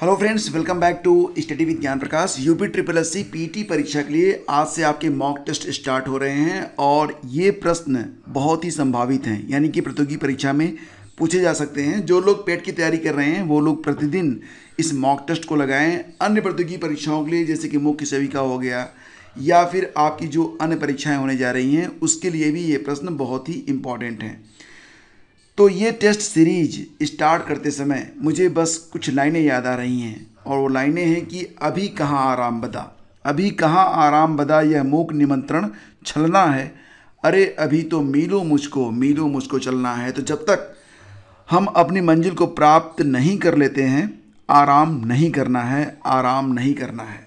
hello friends welcome back to study with Gyan Prakash UP triple S C PT परीक्षा के लिए आज से आपके मॉक टेस्ट स्टार्ट हो रहे हैं और ये प्रश्न बहुत ही संभावित हैं यानी कि प्रतियोगी परीक्षा में पूछे जा सकते हैं जो लोग पेट की तैयारी कर रहे हैं वो लोग प्रतिदिन इस मॉक टेस्ट को लगाएं अन्य प्रतियोगी परीक्षाओं के लिए जैसे कि मुख्य सेविका हो गया या फिर आपकी जो अन्य परीक्षाएँ होने जा रही हैं उसके लिए भी ये प्रश्न बहुत ही इम्पॉर्टेंट हैं तो ये टेस्ट सीरीज स्टार्ट करते समय मुझे बस कुछ लाइनें याद आ रही हैं और वो लाइनें हैं कि अभी कहाँ आराम बदा अभी कहाँ आराम बदा यह मूक निमंत्रण छलना है अरे अभी तो मिलो मुझको मिलो मुझको चलना है तो जब तक हम अपनी मंजिल को प्राप्त नहीं कर लेते हैं आराम नहीं करना है आराम नहीं करना है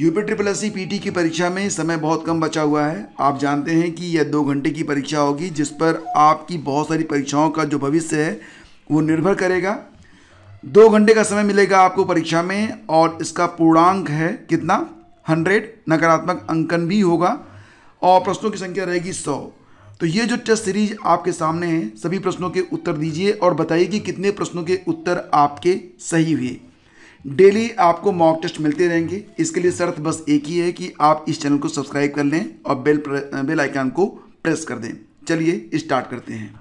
यूपी ट्रिपल एस पीटी की परीक्षा में समय बहुत कम बचा हुआ है आप जानते हैं कि यह दो घंटे की परीक्षा होगी जिस पर आपकी बहुत सारी परीक्षाओं का जो भविष्य है वो निर्भर करेगा दो घंटे का समय मिलेगा आपको परीक्षा में और इसका पूर्णांक है कितना हंड्रेड नकारात्मक अंकन भी होगा और प्रश्नों की संख्या रहेगी सौ तो ये जो टेस्ट सीरीज आपके सामने है सभी प्रश्नों के उत्तर दीजिए और बताइए कि कितने प्रश्नों के उत्तर आपके सही हुए डेली आपको मॉक टेस्ट मिलते रहेंगे इसके लिए शर्त बस एक ही है कि आप इस चैनल को सब्सक्राइब कर लें और बेल बेल आइकन को प्रेस कर दें चलिए स्टार्ट करते हैं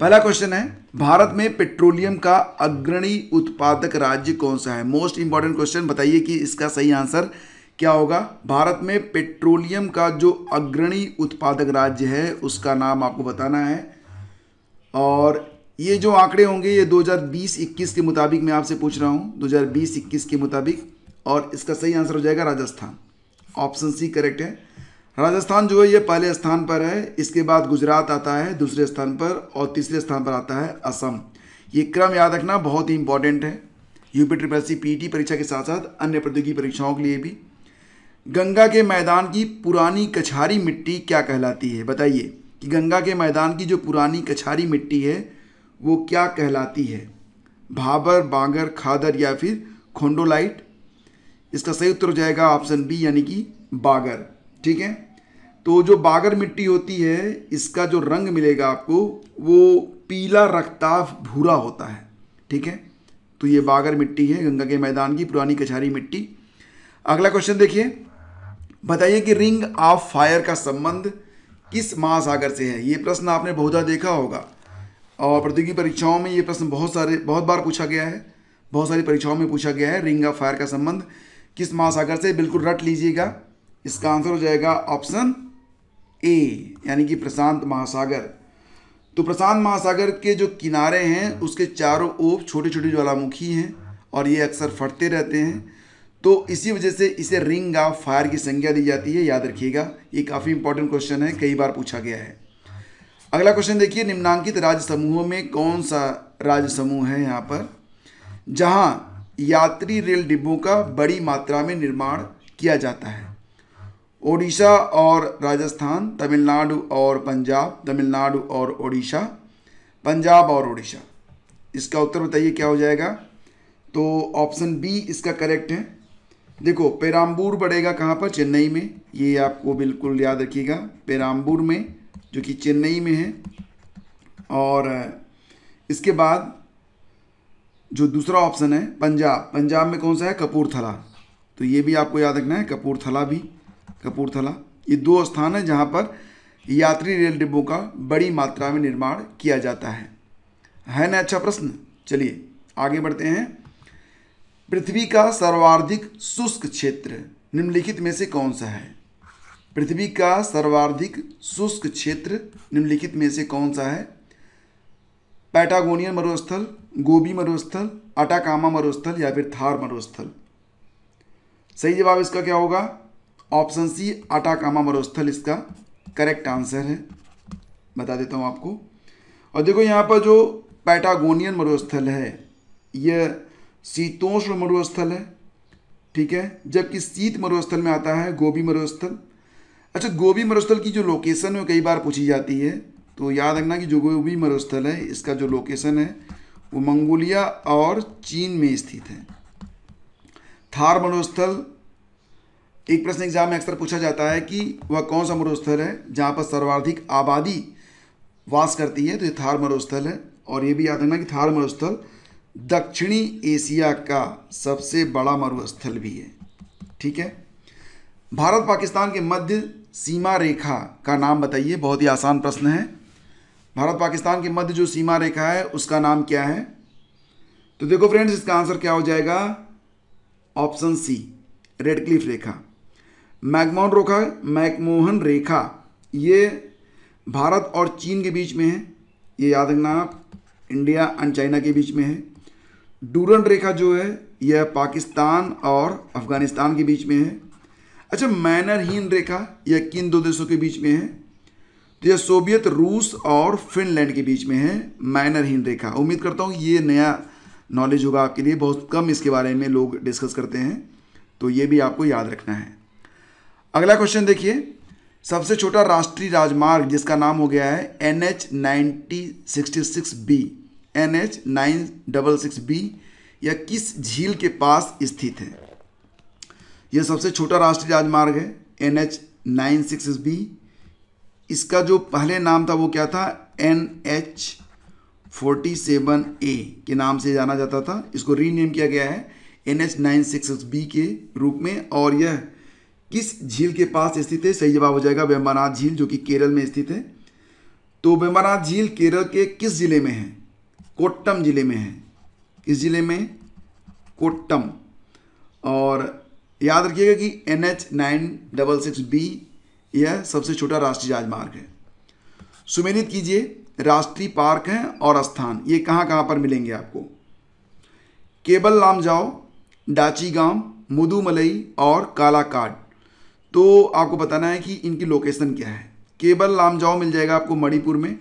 पहला क्वेश्चन है भारत में पेट्रोलियम का अग्रणी उत्पादक राज्य कौन सा है मोस्ट इंपॉर्टेंट क्वेश्चन बताइए कि इसका सही आंसर क्या होगा भारत में पेट्रोलियम का जो अग्रणी उत्पादक राज्य है उसका नाम आपको बताना है और ये जो आंकड़े होंगे ये 2020-21 के मुताबिक मैं आपसे पूछ रहा हूँ 2020-21 के मुताबिक और इसका सही आंसर हो जाएगा राजस्थान ऑप्शन सी करेक्ट है राजस्थान जो है ये पहले स्थान पर है इसके बाद गुजरात आता है दूसरे स्थान पर और तीसरे स्थान पर आता है असम ये क्रम याद रखना बहुत ही इंपॉर्टेंट है यूपी ट्रिपल सी पी परीक्षा के साथ साथ अन्य प्रतियोगी परीक्षाओं के लिए भी गंगा के मैदान की पुरानी कछारी मिट्टी क्या कहलाती है बताइए कि गंगा के मैदान की जो पुरानी कछारी मिट्टी है वो क्या कहलाती है भाबर बांगर खादर या फिर खोंडोलाइट इसका सही उत्तर हो जाएगा ऑप्शन बी यानी कि बागर ठीक है तो जो बागर मिट्टी होती है इसका जो रंग मिलेगा आपको वो पीला रक्ताफ भूरा होता है ठीक है तो ये बागर मिट्टी है गंगा के मैदान की पुरानी कचहरी मिट्टी अगला क्वेश्चन देखिए बताइए कि रिंग ऑफ फायर का संबंध किस महासागर से है ये प्रश्न आपने बहुधा देखा होगा और प्रतियोगी परीक्षाओं में ये प्रश्न बहुत सारे बहुत बार पूछा गया है बहुत सारी परीक्षाओं में पूछा गया है रिंग ऑफ फायर का संबंध किस महासागर से बिल्कुल रट लीजिएगा इसका आंसर हो जाएगा ऑप्शन ए यानी कि प्रशांत महासागर तो प्रशांत महासागर के जो किनारे हैं उसके चारों ओप छोटे छोटे ज्वालामुखी हैं और ये अक्सर फटते रहते हैं तो इसी वजह से इसे रिंग ऑफ फायर की संज्ञा दी जाती है याद रखिएगा ये काफ़ी इंपॉर्टेंट क्वेश्चन है कई बार पूछा गया है अगला क्वेश्चन देखिए निम्नांकित राज्य समूहों में कौन सा राज्य समूह है यहाँ पर जहाँ यात्री रेल डिब्बों का बड़ी मात्रा में निर्माण किया जाता है ओडिशा और राजस्थान तमिलनाडु और पंजाब तमिलनाडु और ओडिशा पंजाब और ओडिशा इसका उत्तर बताइए क्या हो जाएगा तो ऑप्शन बी इसका करेक्ट है देखो पेराम्बूर बढ़ेगा कहाँ पर चेन्नई में ये आपको बिल्कुल याद रखिएगा पेराम्बूर में जो कि चेन्नई में है और इसके बाद जो दूसरा ऑप्शन है पंजाब पंजाब में कौन सा है कपूरथला तो ये भी आपको याद रखना है कपूरथला भी कपूरथला ये दो स्थान है जहाँ पर यात्री रेल डिब्बों का बड़ी मात्रा में निर्माण किया जाता है है ना अच्छा प्रश्न चलिए आगे बढ़ते हैं पृथ्वी का सर्वाधिक शुष्क क्षेत्र निम्नलिखित में से कौन सा है पृथ्वी का सर्वाधिक शुष्क क्षेत्र निम्नलिखित में से कौन सा है पैटागोनियन मरुस्थल गोभी मरुस्थल अटाकामा मरुस्थल या फिर थार मरुस्थल सही जवाब इसका क्या होगा ऑप्शन सी अटाकामा मरुस्थल इसका करेक्ट आंसर है बता देता हूँ आपको और देखो यहाँ पर जो पैटागोनियन मरुस्थल है यह शीतोष्ण मरुस्थल है ठीक है जबकि शीत मरुस्थल में आता है गोभी मरुस्थल अच्छा गोभी मरुस्थल की जो लोकेशन है कई बार पूछी जाती है तो याद रखना कि जो गोभी मरुस्थल है इसका जो लोकेशन है वो मंगोलिया और चीन में स्थित है थार मरुस्थल एक प्रश्न एग्जाम में अक्सर पूछा जाता है कि वह कौन सा मरुस्थल है जहाँ पर सर्वाधिक आबादी वास करती है तो ये थार मरुस्थल है और ये भी याद रखना कि थार मरुस्थल दक्षिणी एशिया का सबसे बड़ा मरुस्थल भी है ठीक है भारत पाकिस्तान के मध्य सीमा रेखा का नाम बताइए बहुत ही आसान प्रश्न है भारत पाकिस्तान के मध्य जो सीमा रेखा है उसका नाम क्या है तो देखो फ्रेंड्स इसका आंसर क्या हो जाएगा ऑप्शन सी रेडक्लिफ रेखा मैगमोहन रेखा मैकमोहन रेखा ये भारत और चीन के बीच में है ये याद रखना आप इंडिया एंड चाइना के बीच में है डूरन रेखा जो है यह पाकिस्तान और अफगानिस्तान के बीच में है अच्छा मैनरहीन रेखा यह किन दो देशों के बीच में है तो यह सोवियत रूस और फिनलैंड के बीच में है मैनरहीन रेखा उम्मीद करता हूँ ये नया नॉलेज होगा आपके लिए बहुत कम इसके बारे में लोग डिस्कस करते हैं तो ये भी आपको याद रखना है अगला क्वेश्चन देखिए सबसे छोटा राष्ट्रीय राजमार्ग जिसका नाम हो गया है N H ninety sixty six B N H nine double six B यह किस झील के पास स्थित है ये सबसे छोटा राष्ट्रीय राजमार्ग है N H nine six B इसका जो पहले नाम था वो क्या था N H forty seven A के नाम से जाना जाता था इसको रीनेम किया गया है N H nine six B के रूप में और यह किस झील के पास स्थित है सही जवाब हो जाएगा वेम्बानाथ झील जो कि केरल में स्थित है तो वेम्बानाथ झील केरल के किस जिले में है कोट्टम जिले में है किस जिले में कोट्टम और याद रखिएगा कि N H nine double six B यह सबसे छोटा राष्ट्रीय राजमार्ग है सुमेलित कीजिए राष्ट्रीय पार्क हैं और स्थान ये कहाँ कहाँ पर मिलेंगे आपको केबल लाम जाओ डाची गांव मुदुमलई और कालाकाट तो आपको बताना है कि इनकी लोकेशन क्या है केबल लाम जाओ मिल जाएगा आपको मणिपुर में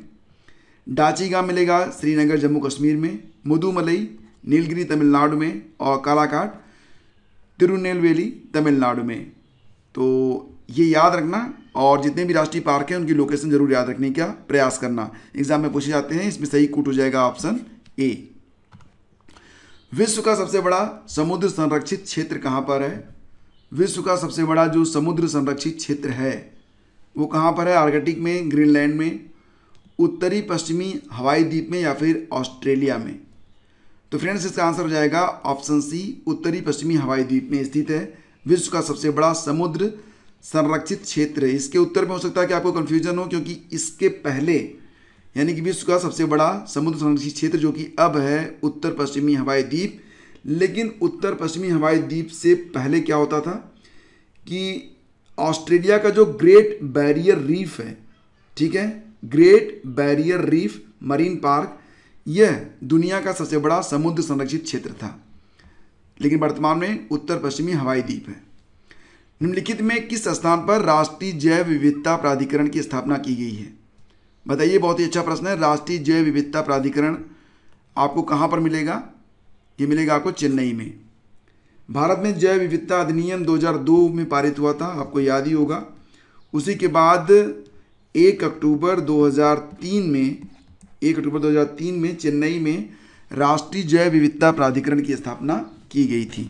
डाची गांव मिलेगा श्रीनगर जम्मू कश्मीर में मुदुमलई नीलगिरी तमिलनाडु में और कालाकाट तिरुनेलवेली तमिलनाडु में तो ये याद रखना और जितने भी राष्ट्रीय पार्क हैं उनकी लोकेशन जरूर याद रखने का प्रयास करना एग्जाम में पूछे जाते हैं इसमें सही कूट हो जाएगा ऑप्शन ए विश्व का सबसे बड़ा समुद्र संरक्षित क्षेत्र कहाँ पर है विश्व का सबसे बड़ा जो समुद्र संरक्षित क्षेत्र है वो कहाँ पर है आर्कटिक में ग्रीनलैंड में उत्तरी पश्चिमी हवाई द्वीप में या फिर ऑस्ट्रेलिया में तो फ्रेंड्स इसका आंसर हो जाएगा ऑप्शन सी उत्तरी पश्चिमी हवाई द्वीप में स्थित है विश्व का सबसे बड़ा समुद्र संरक्षित क्षेत्र है इसके उत्तर में हो सकता है कि आपको कन्फ्यूजन हो क्योंकि इसके पहले यानी कि विश्व का सबसे बड़ा समुद्र संरक्षित क्षेत्र जो कि अब है उत्तर पश्चिमी हवाई द्वीप लेकिन उत्तर पश्चिमी हवाई द्वीप से पहले क्या होता था कि ऑस्ट्रेलिया का जो ग्रेट बैरियर रीफ है ठीक है Great Barrier Reef Marine Park यह दुनिया का सबसे बड़ा समुद्र संरक्षित क्षेत्र था लेकिन वर्तमान में उत्तर पश्चिमी हवाई द्वीप है निम्नलिखित में किस स्थान पर राष्ट्रीय जैव विविधता प्राधिकरण की स्थापना की गई है बताइए बहुत ही अच्छा प्रश्न है राष्ट्रीय जैव विविधता प्राधिकरण आपको कहाँ पर मिलेगा ये मिलेगा आपको चेन्नई में भारत में जैव विविधता अधिनियम 2002 में पारित हुआ था आपको याद ही होगा उसी के बाद एक अक्टूबर 2003 में एक अक्टूबर 2003 में चेन्नई में राष्ट्रीय जैव विविधता प्राधिकरण की स्थापना की गई थी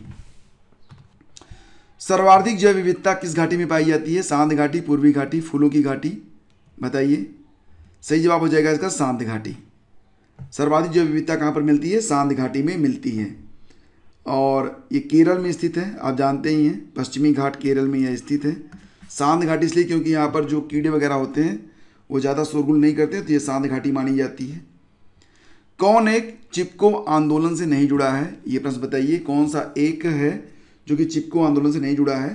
सर्वाधिक जैव विविधता किस घाटी में पाई जाती है सांध घाटी पूर्वी घाटी फूलों की घाटी बताइए सही जवाब हो जाएगा इसका सांत घाटी सर्वाधिक जैव विविधता कहाँ पर मिलती है सांध घाटी में मिलती है और ये केरल में स्थित है आप जानते ही हैं पश्चिमी घाट केरल में यह स्थित है सांध घाटी इसलिए क्योंकि यहाँ पर जो कीड़े वगैरह होते हैं वो ज़्यादा शोरगुल नहीं करते तो ये सांध घाटी मानी जाती है कौन एक चिपको आंदोलन से नहीं जुड़ा है ये प्रश्न बताइए कौन सा एक है जो कि चिपको आंदोलन से नहीं जुड़ा है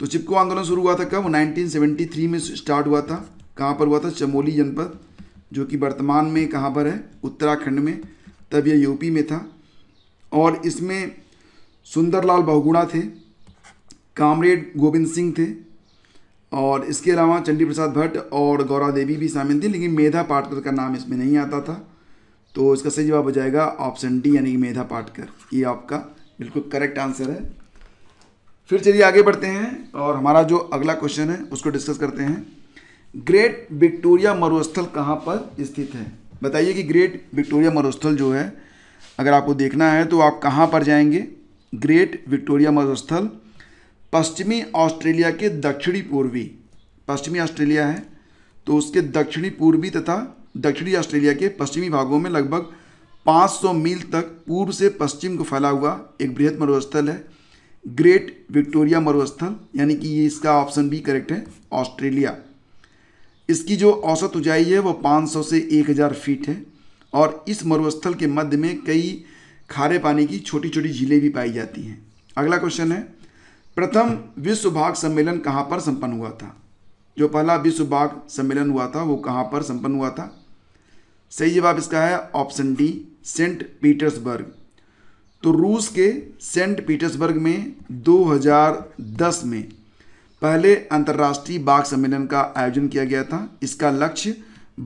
तो चिपको आंदोलन शुरू हुआ था कब 1973 में स्टार्ट हुआ था कहाँ पर हुआ था चमोली जनपद जो कि वर्तमान में कहाँ पर है उत्तराखंड में तब यह यूपी में था और इसमें सुंदरलाल बहुगुणा थे कामरेड गोविंद सिंह थे और इसके अलावा चंडी प्रसाद भट्ट और गौरा देवी भी शामिल थी लेकिन मेधा पाटकर का नाम इसमें नहीं आता था तो इसका सही जवाब हो जाएगा ऑप्शन डी यानी कि मेधा पाटकर ये आपका बिल्कुल करेक्ट आंसर है फिर चलिए आगे बढ़ते हैं और हमारा जो अगला क्वेश्चन है उसको डिस्कस करते हैं ग्रेट विक्टोरिया मरुस्थल कहाँ पर स्थित है बताइए कि ग्रेट विक्टोरिया मरुस्थल जो है अगर आपको देखना है तो आप कहाँ पर जाएंगे ग्रेट विक्टोरिया मरुस्थल पश्चिमी ऑस्ट्रेलिया के दक्षिणी पूर्वी पश्चिमी ऑस्ट्रेलिया है तो उसके दक्षिणी पूर्वी तथा दक्षिणी ऑस्ट्रेलिया के पश्चिमी भागों में लगभग 500 मील तक पूर्व से पश्चिम को फैला हुआ एक बृहद मरुस्थल है ग्रेट विक्टोरिया मरुस्थल यानी कि ये इसका ऑप्शन बी करेक्ट है ऑस्ट्रेलिया इसकी जो औसत ऊंचाई है वो 500 से 1000 फीट है और इस मरुस्थल के मध्य में कई खारे पानी की छोटी छोटी झीलें भी पाई जाती हैं अगला क्वेश्चन है प्रथम विश्व भाग सम्मेलन कहाँ पर संपन्न हुआ था जो पहला विश्व भाग सम्मेलन हुआ था वो कहाँ पर संपन्न हुआ था सही जवाब इसका है ऑप्शन डी सेंट पीटर्सबर्ग तो रूस के सेंट पीटर्सबर्ग में 2010 में पहले अंतर्राष्ट्रीय बाघ सम्मेलन का आयोजन किया गया था इसका लक्ष्य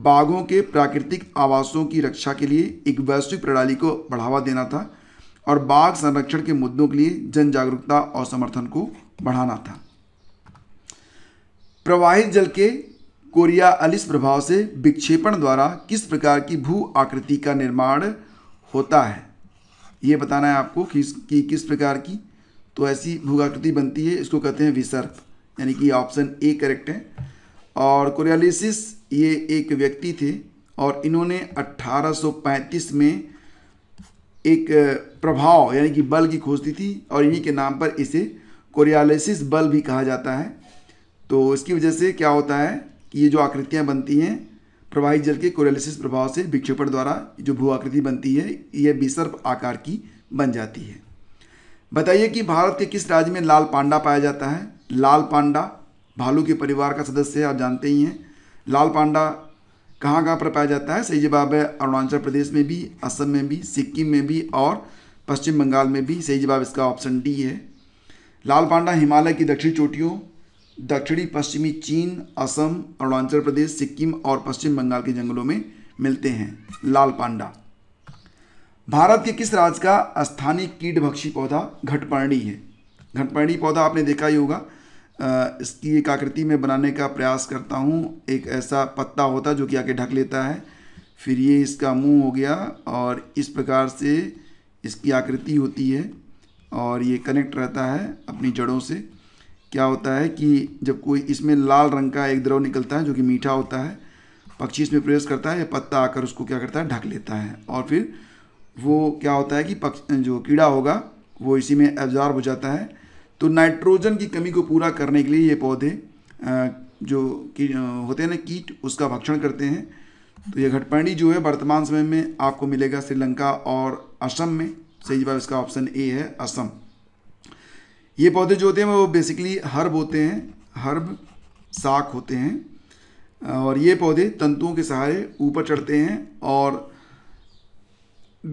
बाघों के प्राकृतिक आवासों की रक्षा के लिए एक वैश्विक प्रणाली को बढ़ावा देना था और बाघ संरक्षण के मुद्दों के लिए जन जागरूकता और समर्थन को बढ़ाना था प्रवाहित जल के कोरिया अलिस प्रभाव से विक्षेपण द्वारा किस प्रकार की भू आकृति का निर्माण होता है ये बताना है आपको कि, कि किस प्रकार की तो ऐसी भू आकृति बनती है इसको कहते हैं विसर्प यानी कि ऑप्शन ए करेक्ट है और कोरियालिसिस ये एक व्यक्ति थे और इन्होंने 1835 में एक प्रभाव यानी कि बल की खोज दी थी और इन्हीं के नाम पर इसे कोरियालिसिस बल भी कहा जाता है तो इसकी वजह से क्या होता है कि ये जो आकृतियाँ बनती हैं प्रवाहित जल के कोरियालिसिस प्रभाव से विक्षेपण द्वारा जो भू आकृति बनती है यह विसर्प आकार की बन जाती है बताइए कि भारत के किस राज्य में लाल पांडा पाया जाता है लाल पांडा भालू के परिवार का सदस्य है आप जानते ही हैं लाल पांडा कहाँ कहाँ पर पाया जाता है सही जवाब है अरुणाचल प्रदेश में भी असम में भी सिक्किम में भी और पश्चिम बंगाल में भी सही जवाब इसका ऑप्शन डी है लाल पांडा हिमालय की दक्षिणी चोटियों दक्षिणी पश्चिमी चीन असम अरुणाचल प्रदेश सिक्किम और पश्चिम बंगाल के जंगलों में मिलते हैं लाल पांडा भारत के किस राज्य का स्थानीय कीटभक्षी पौधा घटपर्णी है घटपर्णी पौधा आपने देखा ही होगा इसकी एक आकृति में बनाने का प्रयास करता हूँ एक ऐसा पत्ता होता है जो कि आके ढक लेता है फिर ये इसका मुंह हो गया और इस प्रकार से इसकी आकृति होती है और ये कनेक्ट रहता है अपनी जड़ों से क्या होता है कि जब कोई इसमें लाल रंग का एक द्रव निकलता है जो कि मीठा होता है पक्षी इसमें प्रवेश करता है या पत्ता आकर उसको क्या करता है ढक लेता है और फिर वो क्या होता है कि पक्ष जो कीड़ा होगा वो इसी में एब्जॉर्ब हो जाता है तो नाइट्रोजन की कमी को पूरा करने के लिए ये पौधे जो की होते हैं ना कीट उसका भक्षण करते हैं तो ये घटपाणी जो है वर्तमान समय में आपको मिलेगा श्रीलंका और असम में सही जवाब इसका ऑप्शन ए है असम ये पौधे जो होते हैं वो बेसिकली हर्ब होते हैं हर्ब साख होते हैं और ये पौधे तंतुओं के सहारे ऊपर चढ़ते हैं और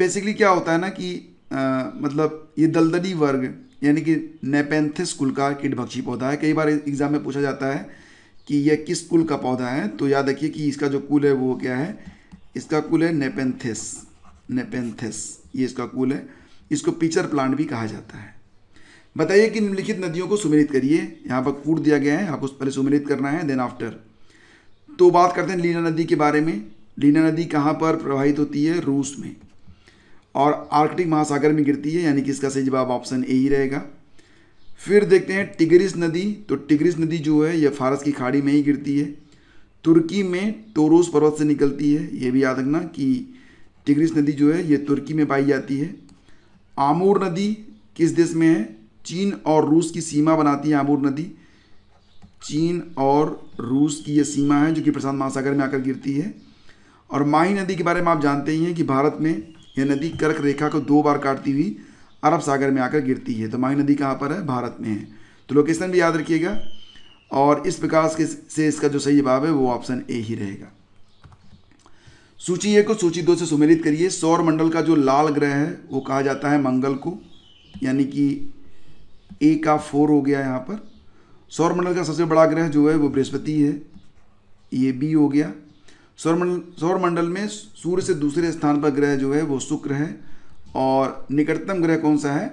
बेसिकली क्या होता है ना कि आ, मतलब ये दलदली वर्ग यानी कि नेपेंथिस कुल का किडभक्षी पौधा है कई बार एग्जाम में पूछा जाता है कि यह किस कुल का पौधा है तो याद रखिए कि इसका जो कुल है वो क्या है इसका कुल है नेपेंथिस नेपेंथिस ये इसका कुल है इसको पिचर प्लांट भी कहा जाता है बताइए कि निम्नलिखित नदियों को सुमिलित करिए यहाँ पर कूट दिया गया है आपको पहले सुमिलित करना है देन आफ्टर तो बात करते हैं लीना नदी के बारे में लीना नदी कहाँ पर प्रवाहित होती है रूस में और आर्कटिक महासागर में गिरती है यानी कि इसका सही जवाब ऑप्शन ए ही रहेगा फिर देखते हैं टिग्रिस नदी तो टिग्रिस नदी जो है यह फारस की खाड़ी में ही गिरती है तुर्की में टोरोस पर्वत से निकलती है ये भी याद रखना कि टिग्रिस नदी जो है ये तुर्की में पाई जाती है आमूर नदी किस देश में है चीन और रूस की सीमा बनाती है आमूर नदी चीन और रूस की ये सीमा है जो कि प्रशांत महासागर में आकर गिरती है और माही नदी के बारे में आप जानते ही हैं कि भारत में यह नदी कर्क रेखा को दो बार काटती हुई अरब सागर में आकर गिरती है तो माही नदी कहाँ पर है भारत में है तो लोकेशन भी याद रखिएगा और इस प्रकार के से इसका जो सही जवाब है वो ऑप्शन ए ही रहेगा सूची एक को सूची दो से सुमेलित करिए सौर मंडल का जो लाल ग्रह है वो कहा जाता है मंगल को यानी कि ए का फोर हो गया यहाँ पर सौर मंडल का सबसे बड़ा ग्रह जो है वो बृहस्पति है ये बी हो गया सौरमंडल में सूर्य से दूसरे स्थान पर ग्रह जो है वो शुक्र है और निकटतम ग्रह कौन सा है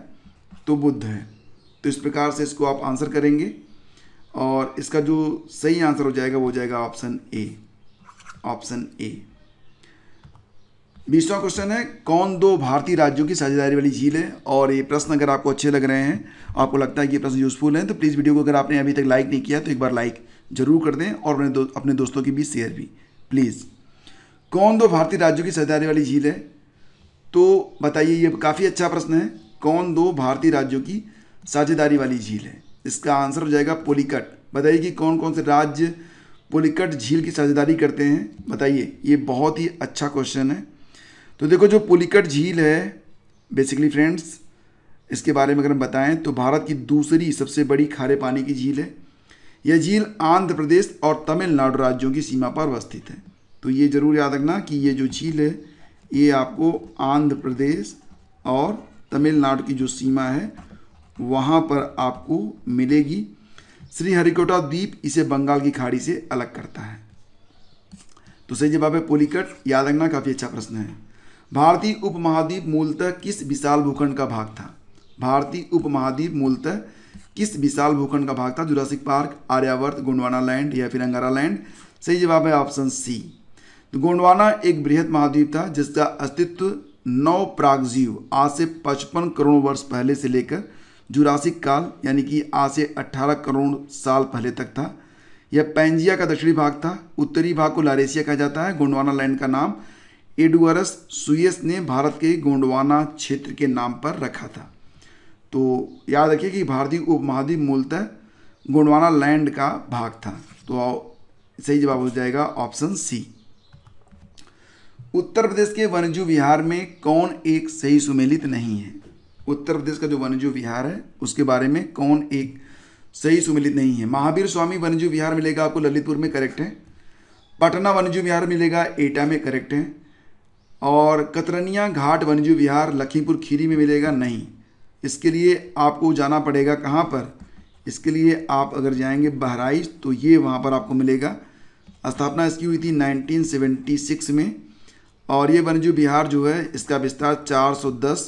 तो बुद्ध है तो इस प्रकार से इसको आप आंसर करेंगे और इसका जो सही आंसर हो जाएगा वो हो जाएगा ऑप्शन ए ऑप्शन ए बीसवा क्वेश्चन है कौन दो भारतीय राज्यों की साझेदारी वाली झील है और ये प्रश्न अगर आपको अच्छे लग रहे हैं आपको लगता है कि ये प्रश्न यूजफुल है तो प्लीज़ वीडियो को अगर आपने अभी तक लाइक नहीं किया तो एक बार लाइक ज़रूर कर दें और अपने दो अपने दोस्तों के बीच शेयर भी प्लीज़ कौन दो भारतीय राज्यों की साझेदारी वाली झील है तो बताइए ये काफ़ी अच्छा प्रश्न है कौन दो भारतीय राज्यों की साझेदारी वाली झील है इसका आंसर हो जाएगा पोलिकट बताइए कि कौन कौन से राज्य पोलिकट झील की साझेदारी करते हैं बताइए ये बहुत ही अच्छा क्वेश्चन है तो देखो जो पोलिकट झील है बेसिकली फ्रेंड्स इसके बारे में अगर हम बताएं तो भारत की दूसरी सबसे बड़ी खारे पानी की झील है यह झील आंध्र प्रदेश और तमिलनाडु राज्यों की सीमा पर अवस्थित है तो ये ज़रूर याद रखना कि ये जो झील है ये आपको आंध्र प्रदेश और तमिलनाडु की जो सीमा है वहाँ पर आपको मिलेगी श्रीहरिकोटा द्वीप इसे बंगाल की खाड़ी से अलग करता है तो सही जवाब है पोलिकट याद रखना काफ़ी अच्छा प्रश्न है भारतीय उपमहाद्वीप मूलतः किस विशाल भूखंड का भाग था भारतीय उपमहाद्वीप मूलतः किस विशाल भूखंड का भाग था Jurassic Park Aryavarta Gondwana land या फिर अंगारा लैंड सही जवाब है ऑप्शन सी तो गोंडवाना एक बृहद महाद्वीप था जिसका अस्तित्व नौ प्रागजीव आज से 55 करोड़ वर्ष पहले से लेकर जुरासिक काल यानी कि आज से 18 करोड़ साल पहले तक था यह पैंजिया का दक्षिणी भाग था उत्तरी भाग को लारेसिया कहा जाता है गोंडवाना लैंड का नाम एडुअरस सुयस ने भारत के गोंडवाना क्षेत्र के नाम पर रखा था तो याद रखिए कि भारतीय उपमहाद्वीप मूलतः गोंडवाना लैंड का भाग था तो सही जवाब हो जाएगा ऑप्शन सी उत्तर प्रदेश के वनजू विहार में कौन एक सही सुमेलित नहीं है उत्तर प्रदेश का जो वनजू विहार है उसके बारे में कौन एक सही सुमेलित नहीं है महावीर स्वामी वनजू विहार मिलेगा आपको ललितपुर में करेक्ट है पटना वनजू विहार मिलेगा एटा में करेक्ट है और कतरनिया घाट वनजू विहार लखीमपुर खीरी में मिलेगा नहीं इसके लिए आपको जाना पड़ेगा कहाँ पर इसके लिए आप अगर जाएंगे बहराइच तो ये वहाँ पर आपको मिलेगा स्थापना इसकी हुई थी 1976 में और ये वनजू बिहार जो है इसका विस्तार 410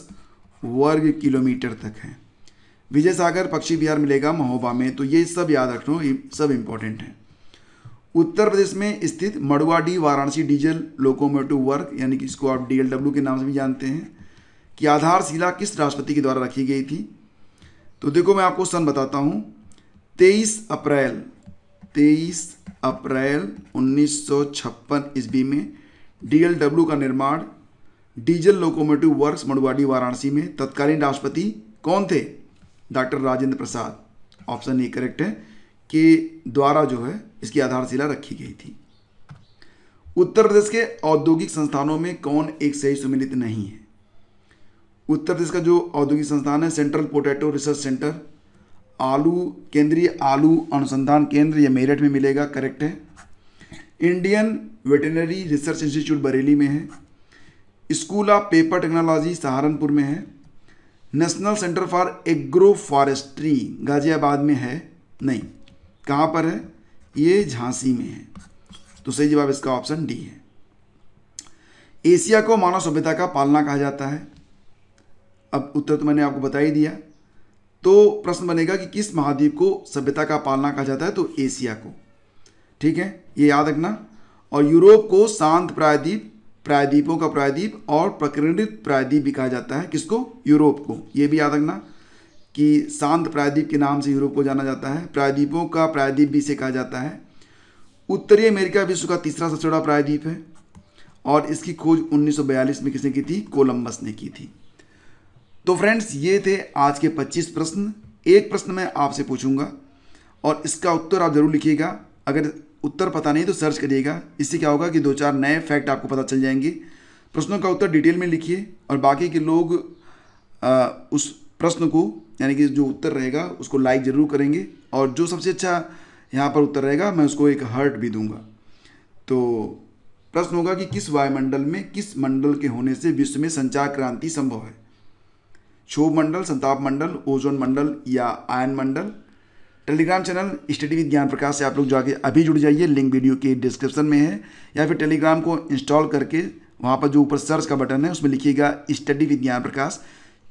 वर्ग किलोमीटर तक है विजय सागर पक्षी बिहार मिलेगा महोबा में तो ये सब याद रख लो सब इम्पोर्टेंट हैं उत्तर प्रदेश में स्थित Manduadih Varanasi diesel locomotive work यानी कि इसको आप डी के नाम से भी जानते हैं कि आधारशिला किस राष्ट्रपति के द्वारा रखी गई थी तो देखो मैं आपको सन बताता हूँ तेईस अप्रैल तेईस अप्रैल 1956 ईस्वी में डीएलडब्ल्यू का निर्माण diesel locomotive works Manduadih Varanasi में तत्कालीन राष्ट्रपति कौन थे doctor Rajendra Prasad option A correct है के द्वारा जो है इसकी आधारशिला रखी गई थी उत्तर प्रदेश के औद्योगिक संस्थानों में कौन एक सही सम्मिलित नहीं है उत्तर प्रदेश का जो औद्योगिक संस्थान है सेंट्रल पोटैटो रिसर्च सेंटर आलू केंद्रीय आलू अनुसंधान केंद्र यह मेरठ में मिलेगा करेक्ट है Indian veterinary research institute Bareilly में है school of paper technology Saharanpur में है national centre for agro forestry Ghaziabad में है नहीं कहाँ पर है ये झांसी में है तो सही जवाब इसका ऑप्शन डी है एशिया को मानव सभ्यता का पालना कहा जाता है अब उत्तर तो मैंने आपको बता ही दिया तो प्रश्न बनेगा कि किस महाद्वीप को सभ्यता का पालना कहा जाता है तो एशिया को ठीक है ये याद रखना और यूरोप को शांत प्रायद्वीप प्रायद्वीपों का प्रायद्वीप और प्रकृत प्रायद्वीप भी कहा जाता है किसको यूरोप को ये भी याद रखना कि शांत प्रायद्वीप के नाम से यूरोप को जाना जाता है प्रायद्वीपों का प्रायद्वीप भी इसे कहा जाता है उत्तरी अमेरिका विश्व का तीसरा सबसे बड़ा प्रायद्वीप है और इसकी खोज 1942 में किसने की थी कोलंबस ने की थी तो फ्रेंड्स ये थे आज के 25 प्रश्न एक प्रश्न मैं आपसे पूछूंगा और इसका उत्तर आप ज़रूर लिखिएगा अगर उत्तर पता नहीं तो सर्च करिएगा इससे क्या होगा कि दो चार नए फैक्ट आपको पता चल जाएंगे प्रश्नों का उत्तर डिटेल में लिखिए और बाकी के लोग आ, उस प्रश्न को यानी कि जो उत्तर रहेगा उसको लाइक ज़रूर करेंगे और जो सबसे अच्छा यहाँ पर उत्तर रहेगा मैं उसको एक हर्ट भी दूंगा तो प्रश्न होगा कि किस वायुमंडल में किस मंडल के होने से विश्व में संचार क्रांति संभव है शोभ मंडल संताप मंडल ओजोन मंडल या आयन मंडल Telegram channel study with Gyan Prakash से आप लोग जाके अभी जुड़ जाइए लिंक वीडियो के डिस्क्रिप्शन में है या फिर टेलीग्राम को इंस्टॉल करके वहाँ पर जो ऊपर सर्च का बटन है उसमें लिखिएगा study with Gyan Prakash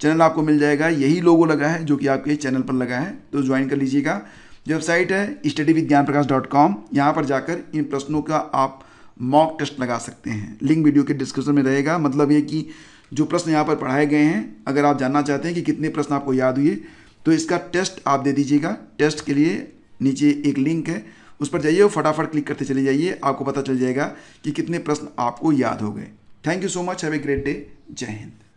channel आपको मिल जाएगा यही लोगो लगा है जो कि आपके चैनल पर लगा है तो ज्वाइन कर लीजिएगा वेबसाइट है study with Gyan Prakash dot com यहाँ पर जाकर इन प्रश्नों का आप मॉक टेस्ट लगा सकते हैं लिंक वीडियो के डिस्क्रिप्शन में रहेगा मतलब ये कि जो प्रश्न यहाँ पर पढ़ाए गए हैं अगर आप जानना चाहते हैं कि कितने प्रश्न आपको याद हुए तो इसका टेस्ट आप दे दीजिएगा टेस्ट के लिए नीचे एक लिंक है उस पर जाइए और फटाफट क्लिक करते चले जाइए आपको पता चल जाएगा कि कितने प्रश्न आपको याद हो गए thank you so much have a great day जय हिंद